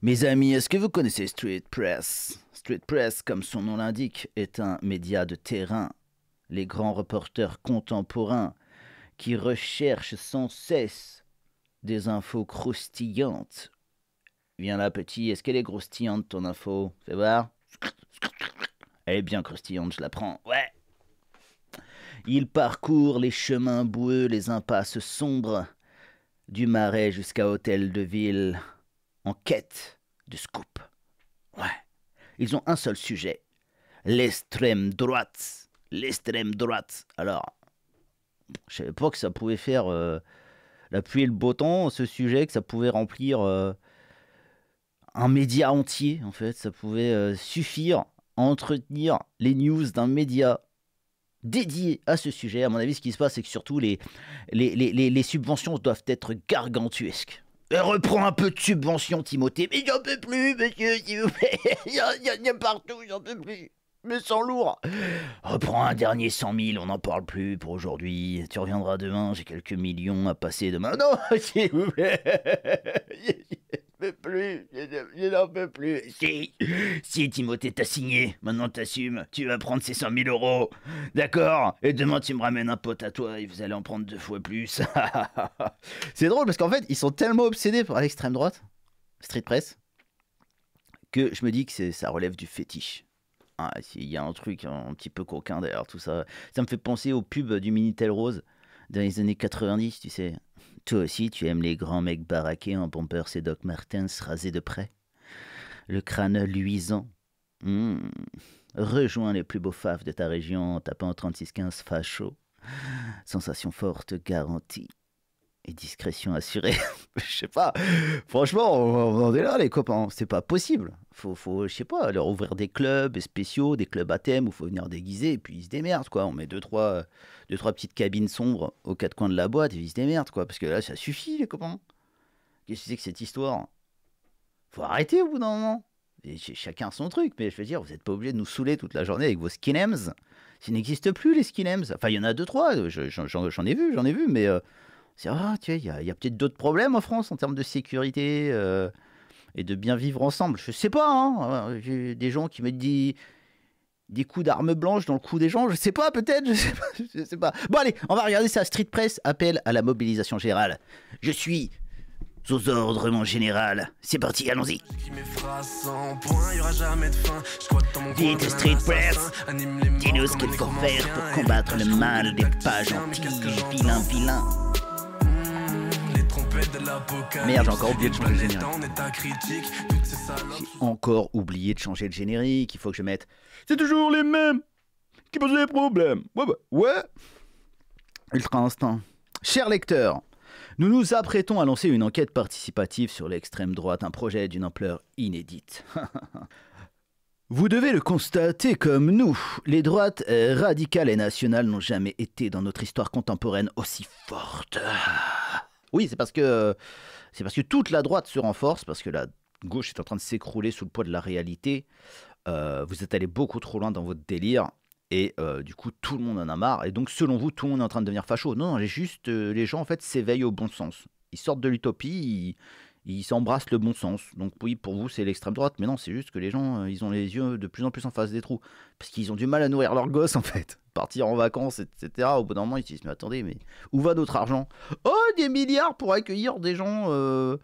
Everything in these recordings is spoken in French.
Mes amis, est-ce que vous connaissez Street Press Street Press, comme son nom l'indique, est un média de terrain. Les grands reporters contemporains qui recherchent sans cesse des infos croustillantes. Viens là, petit, est-ce qu'elle est croustillante ton info Fais voir. Elle est bien croustillante, je la prends. Ouais Il parcourt les chemins boueux, les impasses sombres, du marais jusqu'à Hôtel de Ville en quête de scoop. Ouais. Ils ont un seul sujet. L'extrême droite. L'extrême droite. Alors, je savais pas que ça pouvait faire euh, la pluie et le beau temps, ce sujet, que ça pouvait remplir euh, un média entier, en fait. Ça pouvait euh, suffire à entretenir les news d'un média dédié à ce sujet. À mon avis, ce qui se passe, c'est que surtout les subventions doivent être gargantuesques. Euh, reprends un peu de subvention, Timothée. Mais j'en peux plus, monsieur, s'il vous plaît. Il y, en a, partout, j'en peux plus. Mais sans lourd. Reprends un dernier cent mille, on n'en parle plus pour aujourd'hui. Tu reviendras demain, j'ai quelques millions à passer demain. Non, s'il vous plaît. Mais plus, je, n'en peux plus. Si, si Timothée t'a signé, maintenant t'assumes, tu vas prendre ces 100 000 euros. D'accord Et demain tu me ramènes un pote à toi et vous allez en prendre deux fois plus. c'est drôle parce qu'en fait, ils sont tellement obsédés par l'extrême droite, Street Press, que je me dis que ça relève du fétiche. Ah, il y a un truc un, petit peu coquin d'ailleurs, tout ça. Ça me fait penser aux pubs du Minitel Rose dans les années 90, tu sais. Toi aussi, tu aimes les grands mecs baraqués en pompeur et Doc Martens rasés de près. Le crâne luisant. Hmm. Rejoins les plus beaux faves de ta région en tapant 3615 facho. Sensation forte garantie et discrétion assurée. je sais pas. Franchement, on, est là, les copains. C'est pas possible. Faut, faut, je sais pas, leur ouvrir des clubs spéciaux, des clubs à thème où faut venir déguiser et puis ils se démerdent, quoi. On met deux, trois, deux, trois petites cabines sombres aux quatre coins de la boîte et ils se démerdent, quoi. Parce que là, ça suffit, les copains. Qu'est-ce que c'est que cette histoire Faut arrêter au bout d'un moment. chacun son truc, mais je veux dire, vous êtes pas obligé de nous saouler toute la journée avec vos skinems s'il n'existe plus, les skinems Enfin, il y en a deux, trois. J'en ai vu, j'en ai vu, mais. Euh, c'est ah, il y a, peut-être d'autres problèmes en France en termes de sécurité euh, et de bien vivre ensemble. Je sais pas, hein, euh, j'ai des gens qui me disent des coups d'armes blanches dans le cou des gens, je sais pas, peut-être, je, sais pas. Bon, allez, on va regarder ça. Street Press appelle à la mobilisation générale. Je suis aux ordres, mon général. C'est parti, allons-y. Street Press, dis-nous ce qu'il faut faire pour combattre le mal des pas gentils, vilains, vilains. Merde, j'ai encore oublié de changer de générique. J'ai encore oublié de changer de générique. Il faut que je mette. C'est toujours les mêmes qui posent les problèmes. Ouais, bah, ouais. Ultra instant. Cher lecteur, nous nous apprêtons à lancer une enquête participative sur l'extrême droite, un projet d'une ampleur inédite. Vous devez le constater comme nous, les droites euh, radicales et nationales n'ont jamais été dans notre histoire contemporaine aussi fortes. Oui, c'est parce que euh, c'est parce que toute la droite se renforce, parce que la gauche est en train de s'écrouler sous le poids de la réalité. Euh, vous êtes allé beaucoup trop loin dans votre délire. Et euh, du coup, tout le monde en a marre. Et donc, selon vous, tout le monde est en train de devenir facho. Non, non juste les gens, en fait, s'éveillent au bon sens. Ils sortent de l'utopie, ils, embrassent s'embrassent le bon sens. Donc, oui, pour vous, c'est l'extrême droite. Mais non, c'est juste que les gens, ils ont les yeux de plus en plus en face des trous. Parce qu'ils ont du mal à nourrir leurs gosses, en fait partir en vacances, etc. Au bout d'un moment, ils se disent, mais attendez, mais où va notre argent Oh, des milliards pour accueillir des gens euh,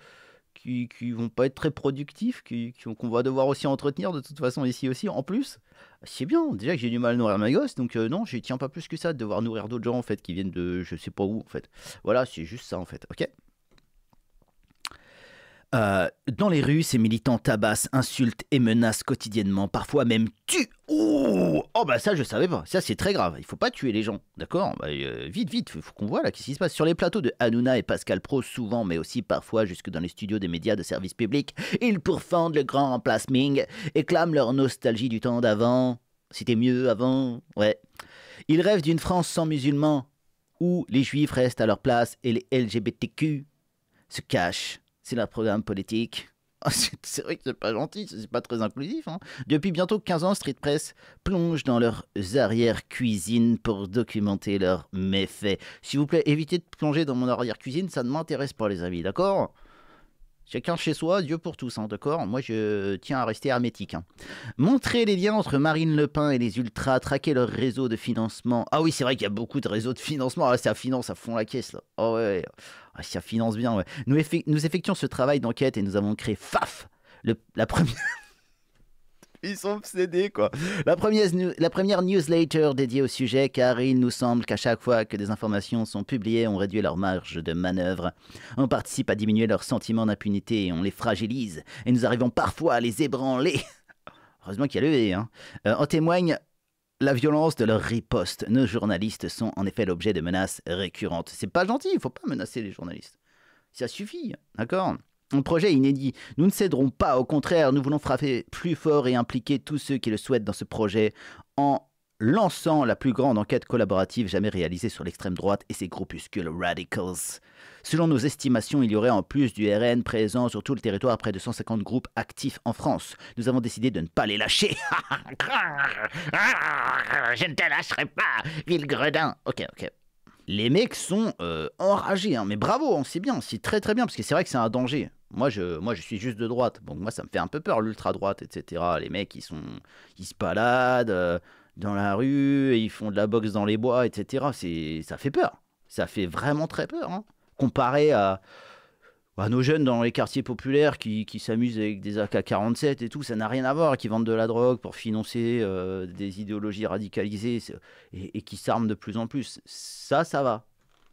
qui, qui vont pas être très productifs, qu'on qui, va devoir aussi entretenir de toute façon ici aussi, en plus. C'est bien, déjà que j'ai du mal à nourrir ma gosse, donc euh, non, je tiens pas plus que ça de devoir nourrir d'autres gens, en fait, qui viennent de je sais pas où, en fait. Voilà, c'est juste ça, en fait, ok euh, dans les rues, ces militants tabassent, insultent et menacent quotidiennement, parfois même tuent. oh bah ça je savais pas, ça c'est très grave, il faut pas tuer les gens, d'accord bah, euh, Vite, vite, faut, qu'on voit là qu'est-ce qui se passe. Sur les plateaux de Hanouna et Pascal Pro, souvent, mais aussi parfois jusque dans les studios des médias de service public, ils pourfendent le grand remplacement et leur nostalgie du temps d'avant. C'était mieux avant, ouais. Ils rêvent d'une France sans musulmans, où les juifs restent à leur place et les LGBTQ se cachent c'est leur programme politique. Ah, c'est vrai que c'est pas gentil, c'est pas très inclusif. Hein. Depuis bientôt 15 ans, Street Press plonge dans leurs arrière-cuisines pour documenter leurs méfaits. S'il vous plaît, évitez de plonger dans mon arrière-cuisine, ça ne m'intéresse pas, les amis, d'accord Chacun chez soi, Dieu pour tous, hein, d'accord Moi, je tiens à rester hermétique. Hein. Montrer les liens entre Marine Le Pen et les ultras, traquer leur réseau de financement. Ah oui, c'est vrai qu'il y a beaucoup de réseaux de financement. Ah, ça finance à fond la caisse, là. oh, ouais, ah, ça finance bien, ouais. Nous, effectuons ce travail d'enquête et nous avons créé FAF, la première ils sont obsédés, quoi. La première, newsletter dédiée au sujet, car il nous semble qu'à chaque fois que des informations sont publiées, on réduit leur marge de manœuvre. On participe à diminuer leur sentiment d'impunité et on les fragilise. Et nous arrivons parfois à les ébranler. Heureusement qu'il y a le V. hein. Euh, en témoigne la violence de leur riposte. Nos journalistes sont en effet l'objet de menaces récurrentes. C'est pas gentil, il faut pas menacer les journalistes. Ça suffit, d'accord un projet inédit. Nous ne céderons pas, au contraire, nous voulons frapper plus fort et impliquer tous ceux qui le souhaitent dans ce projet en lançant la plus grande enquête collaborative jamais réalisée sur l'extrême droite et ses groupuscules radicals. Selon nos estimations, il y aurait en plus du RN présent sur tout le territoire près de 150 groupes actifs en France. Nous avons décidé de ne pas les lâcher. Ah, je ne te lâcherai pas, ville gredin. Ok, ok les mecs sont euh, enragés. Hein. Mais bravo, on hein, sait bien, c'est très très bien, parce que c'est vrai que c'est un danger. Moi je, moi, je suis juste de droite, donc moi, ça me fait un peu peur, l'ultra-droite, etc. Les mecs, ils, sont, ils se baladent euh, dans la rue, ils font de la boxe dans les bois, etc. Ça fait peur. Ça fait vraiment très peur. Hein, comparé à bah, nos jeunes dans les quartiers populaires qui, s'amusent avec des AK-47 et tout, ça n'a rien à voir, qui vendent de la drogue pour financer euh, des idéologies radicalisées et, et qui s'arment de plus en plus. Ça, ça va.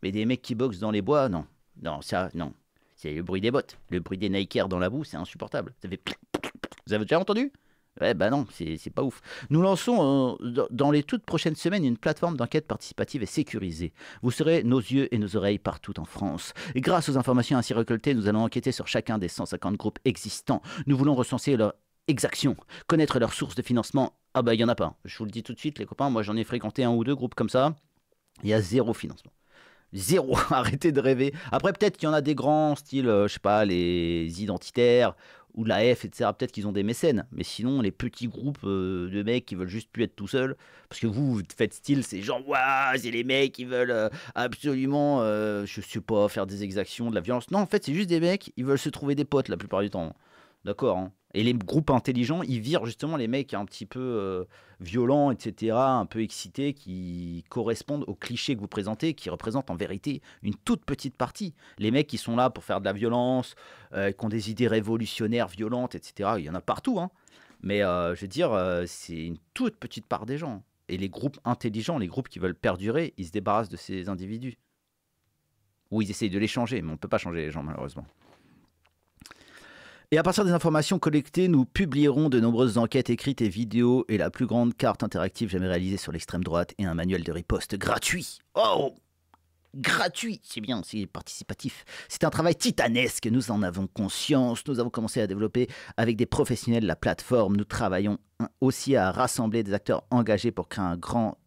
Mais des mecs qui boxent dans les bois, non. Non, ça, non. C'est le bruit des bottes. Le bruit des Nikers dans la boue, c'est insupportable. Vous avez déjà entendu eh ben non, c'est pas ouf. Nous lançons euh, dans les toutes prochaines semaines une plateforme d'enquête participative et sécurisée. Vous serez nos yeux et nos oreilles partout en France. Et grâce aux informations ainsi récoltées, nous allons enquêter sur chacun des 150 groupes existants. Nous voulons recenser leurs exactions, connaître leurs sources de financement. Ah bah il y en a pas. Hein. Je vous le dis tout de suite les copains, moi j'en ai fréquenté un ou deux groupes comme ça. Il y a zéro financement. Zéro, arrêtez de rêver. Après peut-être qu'il y en a des grands, style, euh, je sais pas, les identitaires ou de la F, etc. Peut-être qu'ils ont des mécènes, mais sinon, les petits groupes euh, de mecs qui veulent juste plus être tout seuls, parce que vous, vous faites style, c'est genre, waouh, c'est les mecs qui veulent euh, absolument, euh, je sais pas, faire des exactions, de la violence. Non, en fait, c'est juste des mecs, ils veulent se trouver des potes la plupart du temps. D'accord hein. Et les groupes intelligents, ils virent justement les mecs un petit peu euh, violents, etc., un peu excités, qui correspondent aux clichés que vous présentez, qui représentent en vérité une toute petite partie. Les mecs qui sont là pour faire de la violence, euh, qui ont des idées révolutionnaires, violentes, etc., il y en a partout. Hein. Mais euh, je veux dire, c'est une toute petite part des gens. Et les groupes intelligents, les groupes qui veulent perdurer, ils se débarrassent de ces individus. Ou ils essayent de les changer, mais on ne peut pas changer les gens malheureusement. Et à partir des informations collectées, nous publierons de nombreuses enquêtes écrites et vidéos et la plus grande carte interactive jamais réalisée sur l'extrême droite et un manuel de riposte gratuit. Oh gratuit. C'est bien, c'est participatif. C'est un travail titanesque, nous en avons conscience. Nous avons commencé à développer avec des professionnels la plateforme. Nous travaillons aussi à rassembler des acteurs engagés pour créer un grand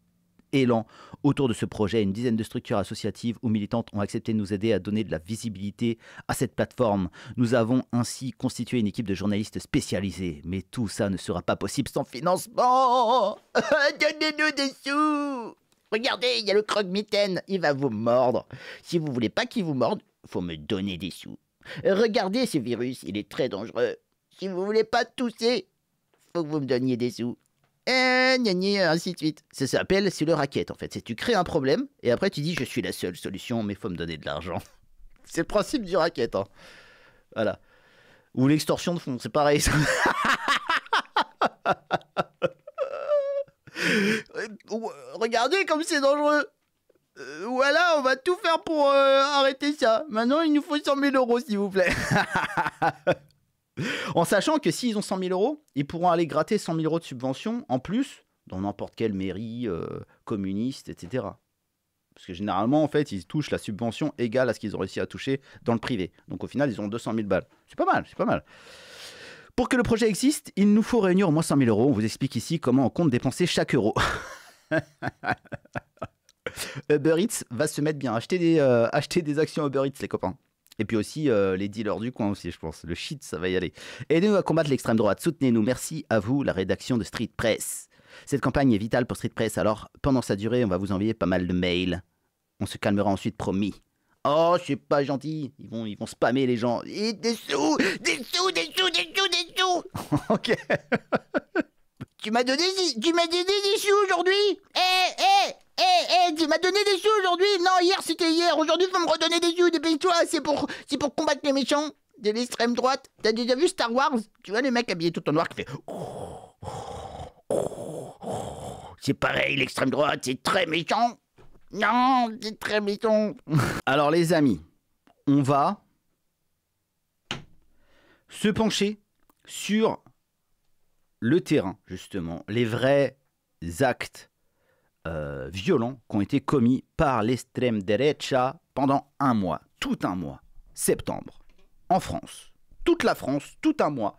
élan autour de ce projet. Une dizaine de structures associatives ou militantes ont accepté de nous aider à donner de la visibilité à cette plateforme. Nous avons ainsi constitué une équipe de journalistes spécialisés. Mais tout ça ne sera pas possible sans financement Donnez-nous des sous Regardez, il y a le croque-mitaine, il va vous mordre. Si vous voulez pas qu'il vous morde, faut me donner des sous. Regardez ce virus, il est très dangereux. Si vous voulez pas tousser, faut que vous me donniez des sous et gna gna, ainsi de suite. Ça s'appelle c'est le racket en fait. C'est tu crées un problème et après tu dis je suis la seule solution, mais faut me donner de l'argent. c'est le principe du racket. Hein. Voilà. Ou l'extorsion de fonds, c'est pareil. Euh, euh, regardez comme c'est dangereux. voilà, euh, on va tout faire pour arrêter ça. Maintenant, il nous faut 100 000 euros, s'il vous plaît. en sachant que s'ils ont 100 000 euros, ils pourront aller gratter 100 000 euros de subvention en plus dans n'importe quelle mairie euh, communiste, etc. Parce que généralement, en fait, ils touchent la subvention égale à ce qu'ils ont réussi à toucher dans le privé. Donc au final, ils ont 200 000 balles. C'est pas mal, c'est pas mal. Pour que le projet existe, il nous faut réunir au moins 100 000 euros. On vous explique ici comment on compte dépenser chaque euro. Uber Eats va se mettre bien. Acheter des, euh, achetez des actions Uber Eats, les copains. Et puis aussi euh, les dealers du coin aussi, je pense. Le shit, ça va y aller. Aidez-nous à combattre l'extrême droite. Soutenez-nous. Merci à vous, la rédaction de Street Press. Cette campagne est vitale pour Street Press, alors pendant sa durée, on va vous envoyer pas mal de mails. On se calmera ensuite, promis. Oh, c'est pas gentil. Ils vont, ils vont spammer les gens. des sous, des sous, des sous, des sous, des sous. ok. tu m'as donné, tu m'as donné des sous aujourd'hui. Eh, eh eh, hey, eh, tu m'as donné des sous aujourd'hui Non, hier c'était hier. Aujourd'hui, faut me redonner des sous, dépêche-toi. C'est pour, c'est pour combattre les méchants de l'extrême droite. T'as déjà vu Star Wars Tu vois le mec habillé tout en noir qui fait. C'est pareil, l'extrême droite, c'est très méchant. Non, c'est très méchant. Alors, les amis, on va se pencher sur le terrain, justement, les vrais actes euh, violents qui ont été commis par l'extrême derecha pendant un mois, tout un mois, septembre, en France. Toute la France, tout un mois.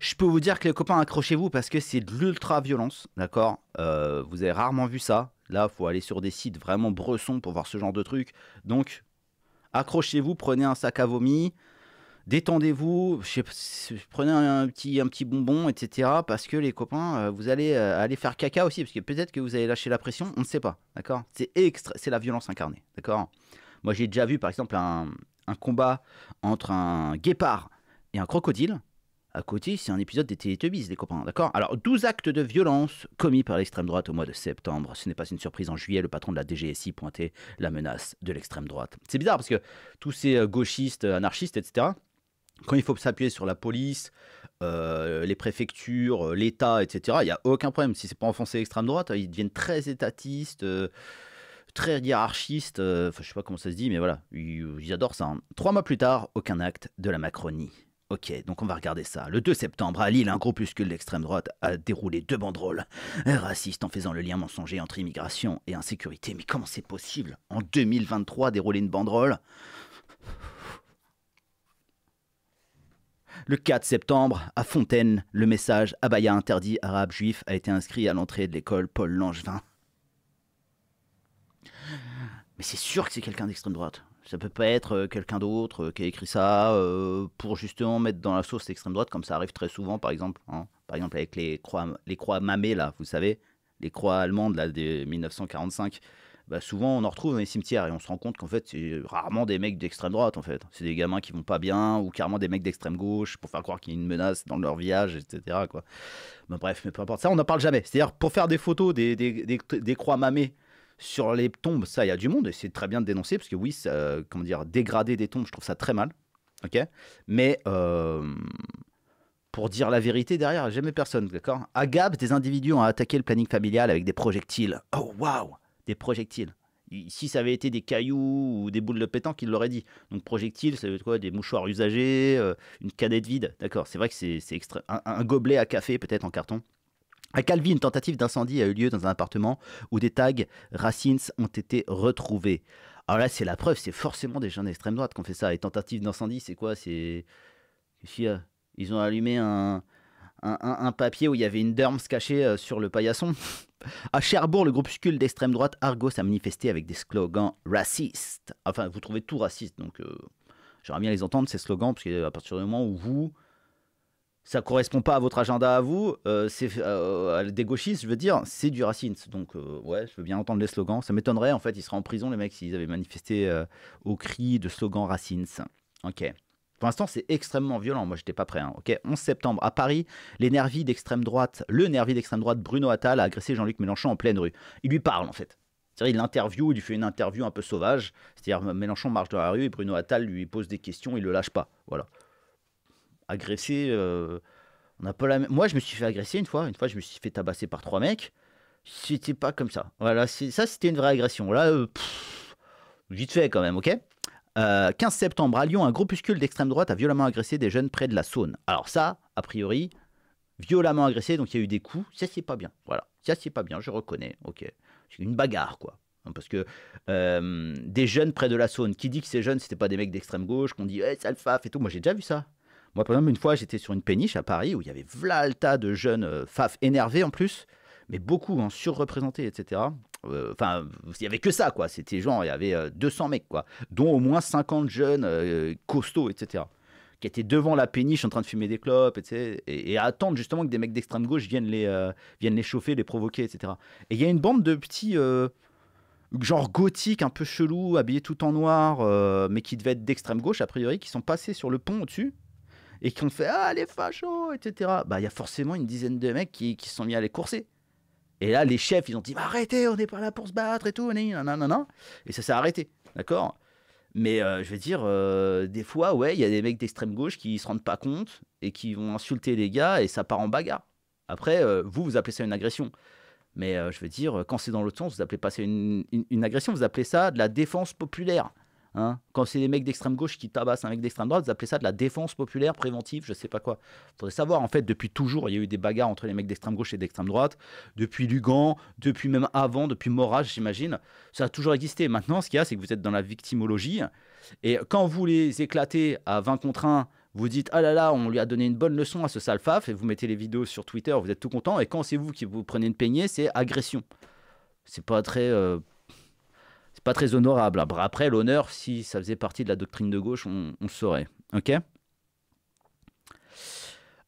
Je peux vous dire que les copains, accrochez-vous parce que c'est de l'ultra-violence, d'accord euh, Vous avez rarement vu ça. Là, il faut aller sur des sites vraiment bressons pour voir ce genre de trucs, Donc, accrochez-vous, prenez un sac à vomi, détendez-vous, prenez un petit, un petit bonbon, etc. Parce que les copains, euh, vous allez euh, aller faire caca aussi, parce que peut-être que vous allez lâcher la pression, on ne sait pas, d'accord C'est extra, c'est la violence incarnée, d'accord Moi, j'ai déjà vu, par exemple, un, un, combat entre un guépard et un crocodile. À côté, c'est un épisode des Teletubbies, les copains, d'accord Alors, 12 actes de violence commis par l'extrême droite au mois de septembre. Ce n'est pas une surprise, en juillet, le patron de la DGSI pointait la menace de l'extrême droite. C'est bizarre, parce que tous ces euh, gauchistes, anarchistes, etc., quand il faut s'appuyer sur la police, euh, les préfectures, euh, l'État, etc., il n'y a aucun problème. Si c'est pas enfoncé l'extrême droite, ils deviennent très étatistes, euh, très hiérarchistes. Je ne je sais pas comment ça se dit, mais voilà, ils, adorent ça. Hein. Trois mois plus tard, aucun acte de la Macronie. Ok, donc on va regarder ça. Le 2 septembre, à Lille, un groupuscule d'extrême droite a déroulé deux banderoles racistes en faisant le lien mensonger entre immigration et insécurité. Mais comment c'est possible En 2023, dérouler une banderole le 4 septembre, à Fontaine, le message Abaya interdit arabe juif a été inscrit à l'entrée de l'école Paul Langevin. Mais c'est sûr que c'est quelqu'un d'extrême droite. Ça peut pas être euh, quelqu'un d'autre euh, qui a écrit ça euh, pour justement mettre dans la sauce l'extrême droite, comme ça arrive très souvent, par exemple. Hein. Par exemple, avec les croix, les croix mamées, là, vous savez, les croix allemandes, là, 1945. Bah, souvent on en retrouve dans les cimetières et on se rend compte qu'en fait c'est rarement des mecs d'extrême droite en fait. C'est des gamins qui vont pas bien ou carrément des mecs d'extrême gauche pour faire croire qu'il y a une menace dans leur village, etc. Quoi. mais bah, bref, mais peu importe. Ça on n'en parle jamais. C'est-à-dire pour faire des photos des, des, des, croix mamées sur les tombes, ça il y a du monde et c'est très bien de dénoncer parce que oui, ça, comment dire, dégrader des tombes, je trouve ça très mal. Ok, mais euh, pour dire la vérité derrière, jamais personne, d'accord Gab, des individus ont attaqué le planning familial avec des projectiles. Oh waouh des projectiles. Si ça avait été des cailloux ou des boules de pétanque, il l'aurait dit. Donc projectiles, ça veut dire quoi Des mouchoirs usagés, euh, une canette vide. D'accord, c'est vrai que c'est un, gobelet à café peut-être en carton. À Calvi, une tentative d'incendie a eu lieu dans un appartement où des tags Racines ont été retrouvés. Alors là, c'est la preuve, c'est forcément des gens d'extrême droite qui ont fait ça. Et tentative d'incendie, c'est quoi C'est. Ils ont allumé un, un, papier où il y avait une derme cachée euh, sur le paillasson. À Cherbourg, le groupuscule d'extrême droite Argos a manifesté avec des slogans racistes. Enfin, vous trouvez tout raciste, donc euh, j'aimerais bien les entendre, ces slogans, parce qu'à partir du moment où vous, ça ne correspond pas à votre agenda à vous, euh, c'est des gauchistes, je veux dire, c'est du racisme. Donc ouais, je veux bien entendre les slogans. Ça m'étonnerait en fait, ils seraient en prison les mecs s'ils avaient manifesté au cri de slogans racines. Ok. Pour l'instant, c'est extrêmement violent. Moi, j'étais pas prêt. Hein. Ok, 11 septembre à Paris, les nervis d'extrême droite, le nervi d'extrême droite Bruno Attal a agressé Jean-Luc Mélenchon en pleine rue. Il lui parle en fait. C'est-à-dire, il l'interviewe, il lui fait une interview un peu sauvage. C'est-à-dire, Mélenchon marche dans la rue et Bruno Attal lui pose des questions, il le lâche pas. Voilà. Agressé. Euh, on pas la... Moi, je me suis fait agresser une fois. Une fois, je me suis fait tabasser par trois mecs. C'était pas comme ça. Voilà, ça, c'était une vraie agression. Là, euh, vite fait quand même, ok 15 euh, septembre, à Lyon, un groupuscule d'extrême droite a violemment agressé des jeunes près de la Saône. Alors ça, a priori, violemment agressé, donc il y a eu des coups, ça c'est pas bien. Voilà, ça c'est pas bien, je reconnais, ok. C'est une bagarre, quoi. Hein, parce que euh, des jeunes près de la Saône, qui dit que ces jeunes, c'était pas des mecs d'extrême gauche, qu'on dit, eh, sale faf !» et tout, moi j'ai déjà vu ça. Moi, par exemple, une fois, j'étais sur une péniche à Paris où il y avait v'là le tas de jeunes euh, faf énervés en plus, mais beaucoup, hein, surreprésentés, etc. Euh, enfin, il y avait que ça, quoi. C'était genre, il y avait 200 euh, mecs, quoi, dont au moins 50 jeunes euh, costauds, etc., qui étaient devant la péniche en train de fumer des clopes, etc., et, à attendre justement que des mecs d'extrême gauche viennent les, viennent les chauffer, les provoquer, etc. Et il y a une bande de petits. Genre gothiques un peu chelou, habillés tout en noir, mais qui devaient être d'extrême gauche a priori, qui sont passés sur le pont au-dessus et qui ont fait Ah, les fachos, etc. Bah, il y a forcément une dizaine de mecs qui, qui sont mis à les courser. Et là, les chefs, ils ont dit arrêtez, on n'est pas là pour se battre et tout, non, Et ça s'est arrêté, d'accord mais euh, je veux dire, euh, des fois, ouais, il y a des mecs d'extrême gauche qui se rendent pas compte et qui vont insulter les gars et ça part en bagarre. Après, euh, vous, vous appelez ça une agression. Mais je veux dire, quand c'est dans l'autre sens, vous appelez pas ça une, agression, vous appelez ça de la défense populaire. Hein. Quand c'est des mecs d'extrême gauche qui tabassent un mec d'extrême droite, vous appelez ça de la défense populaire préventive, je sais pas quoi. Faudrait savoir, en fait, depuis toujours, il y a eu des bagarres entre les mecs d'extrême gauche et d'extrême droite. Depuis Lugan, depuis même avant, depuis Morage, j'imagine. Ça a toujours existé. Maintenant, ce qu'il y a, c'est que vous êtes dans la victimologie. Et quand vous les éclatez à 20 contre 1, vous dites ah là là on lui a donné une bonne leçon à ce sale faf et vous mettez les vidéos sur Twitter vous êtes tout content et quand c'est vous qui vous prenez une peignée c'est agression c'est pas très euh, pas très honorable. Après, l'honneur, si ça faisait partie de la doctrine de gauche, on, on saurait. Ok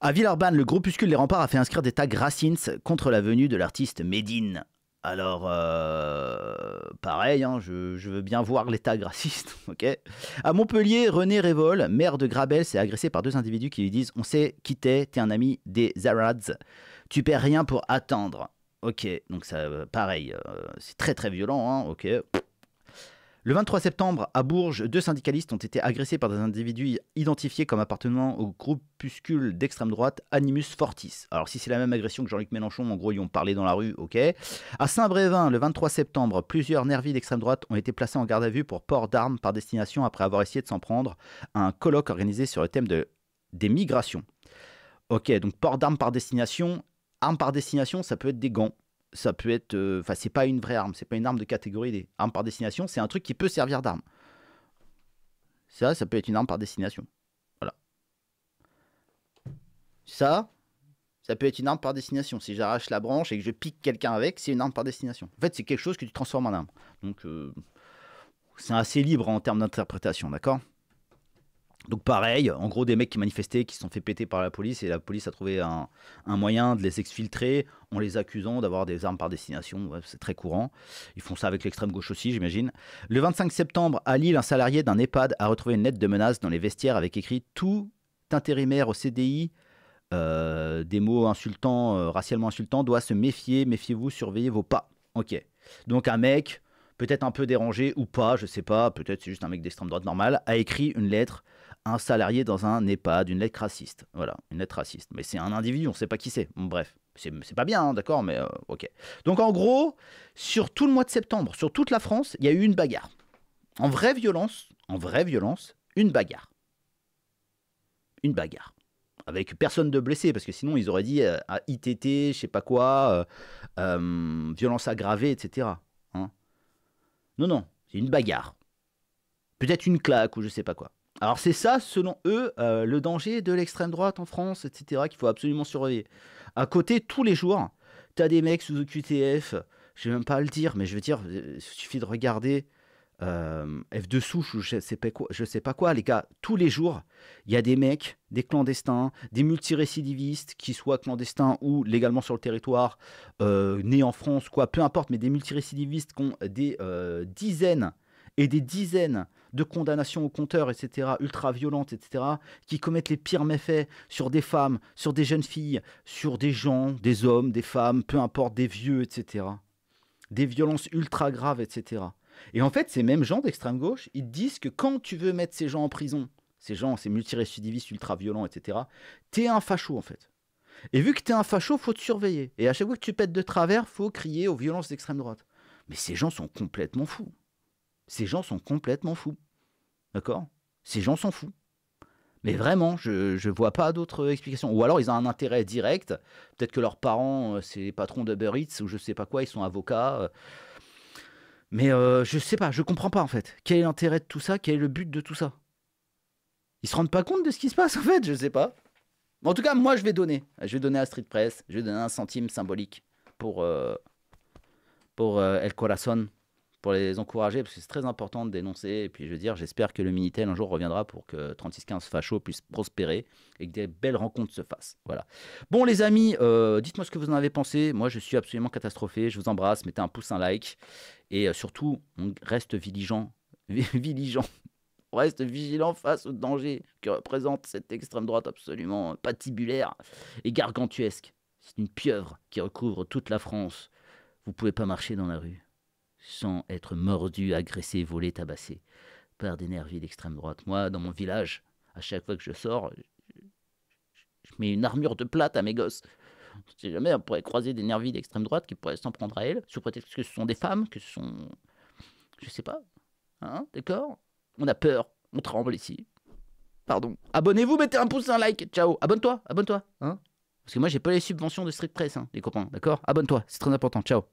à Villeurbanne, le groupuscule Les Remparts a fait inscrire des tags Racines contre la venue de l'artiste Médine. Alors, euh, pareil, hein, je, veux bien voir les tags racistes, ok À Montpellier, René Révol, maire de Grabel, s'est agressé par deux individus qui lui disent « On sait qui t'es, t'es un ami des Zarads, tu perds rien pour attendre. » Ok, donc ça, euh, pareil, euh, c'est très très violent, hein, ok le 23 septembre, à Bourges, deux syndicalistes ont été agressés par des individus identifiés comme appartenant au groupuscule d'extrême droite Animus Fortis. Alors si c'est la même agression que Jean-Luc Mélenchon, en gros ils ont parlé dans la rue, ok. À Saint-Brévin, le 23 septembre, plusieurs nervis d'extrême droite ont été placés en garde à vue pour port d'armes par destination après avoir essayé de s'en prendre à un colloque organisé sur le thème des migrations. Ok, donc port d'armes par destination. Armes par destination, ça peut être des gants, ça peut être. Euh, enfin, c'est pas une vraie arme, c'est pas une arme de catégorie D. Arme par destination, c'est un truc qui peut servir d'arme. Ça, ça peut être une arme par destination. Voilà. Ça, ça peut être une arme par destination. Si j'arrache la branche et que je pique quelqu'un avec, c'est une arme par destination. En fait, c'est quelque chose que tu transformes en arme. Donc, euh, c'est assez libre en termes d'interprétation, d'accord donc pareil, en gros des mecs qui manifestaient, qui se sont fait péter par la police et la police a trouvé un, moyen de les exfiltrer en les accusant d'avoir des armes par destination. c'est très courant. Ils font ça avec l'extrême gauche aussi, j'imagine. Le 25 septembre, à Lille, un salarié d'un EHPAD a retrouvé une lettre de menace dans les vestiaires avec écrit tout intérimaire au CDI. Euh, des mots insultants, euh, racialement insultants, doit se méfier, méfiez-vous, surveillez vos pas. Ok. Donc un mec, peut-être un peu dérangé ou pas, je sais pas, peut-être c'est juste un mec d'extrême droite normal, a écrit une lettre un salarié dans un EHPAD, une lettre raciste. Voilà, une lettre raciste. Mais c'est un individu, on ne sait pas qui c'est. Bon, bref, c'est pas bien, hein, d'accord, mais euh, ok. Donc en gros, sur tout le mois de septembre, sur toute la France, il y a eu une bagarre. En vraie violence, en vraie violence, une bagarre. Une bagarre. Avec personne de blessé, parce que sinon ils auraient dit euh, à ITT, je sais pas quoi, euh, violence aggravée, etc. Hein non, non, c'est une bagarre. Peut-être une claque ou je ne sais pas quoi. Alors c'est ça, selon eux, euh, le danger de l'extrême droite en France, etc., qu'il faut absolument surveiller. À côté, tous les jours, tu as des mecs sous QTF, je vais même pas le dire, mais je veux dire, euh, il suffit de regarder euh, F2 souche ou je sais, pas quoi, sais pas quoi, les gars, tous les jours, il y a des mecs, des clandestins, des multirécidivistes, qui soient clandestins ou légalement sur le territoire, nés en France, quoi, peu importe, mais des multirécidivistes qui ont des dizaines et des dizaines de condamnations au compteur, etc., ultra-violentes, etc., qui commettent les pires méfaits sur des femmes, sur des jeunes filles, sur des gens, des hommes, des femmes, peu importe, des vieux, etc. Des violences ultra-graves, etc. Et en fait, ces mêmes gens d'extrême gauche, ils disent que quand tu veux mettre ces gens en prison, ces gens, ces multirécidivistes ultra-violents, etc., t'es un facho, en fait. Et vu que t'es un facho, faut te surveiller. Et à chaque fois que tu pètes de travers, faut crier aux violences d'extrême droite. Mais ces gens sont complètement fous. Ces gens sont complètement fous. D'accord Ces gens sont fous. Mais vraiment, je ne vois pas d'autres explications. Ou alors, ils ont un intérêt direct. Peut-être que leurs parents, euh, c'est les patrons d'Uber Eats ou je ne sais pas quoi, ils sont avocats. Euh. Mais je euh, je sais pas, je ne comprends pas en fait. Quel est l'intérêt de tout ça Quel est le but de tout ça Ils ne se rendent pas compte de ce qui se passe en fait, je ne sais pas. En tout cas, moi, je vais donner. Je vais donner à Street Press. Je vais donner un centime symbolique pour, pour El Corazon pour les encourager, parce que c'est très important de dénoncer. Et puis, je veux dire, j'espère que le Minitel un jour reviendra pour que 3615 Facho puisse prospérer et que des belles rencontres se fassent. Voilà. Bon, les amis, euh, dites-moi ce que vous en avez pensé. Moi, je suis absolument catastrophé. Je vous embrasse. Mettez un pouce, un like. Et euh, surtout, on reste vigilant. vigilant. reste vigilant face au danger que représente cette extrême droite absolument patibulaire et gargantuesque. C'est une pieuvre qui recouvre toute la France. Vous pouvez pas marcher dans la rue sans être mordu, agressé, volé, tabassé par des nervis d'extrême droite. Moi, dans mon village, à chaque fois que je sors, je mets une armure de plate à mes gosses. Si jamais, on pourrait croiser des nervis d'extrême droite qui pourraient s'en prendre à elle, sous prétexte que ce sont des femmes, que ce sont. Je sais pas. Hein D'accord On a peur, on tremble ici. Pardon. Abonnez-vous, mettez un pouce, un like. Ciao. Abonne-toi, abonne-toi. Hein Parce que moi, j'ai pas les subventions de Strict Press, hein, les copains. D'accord Abonne-toi, c'est très important. Ciao.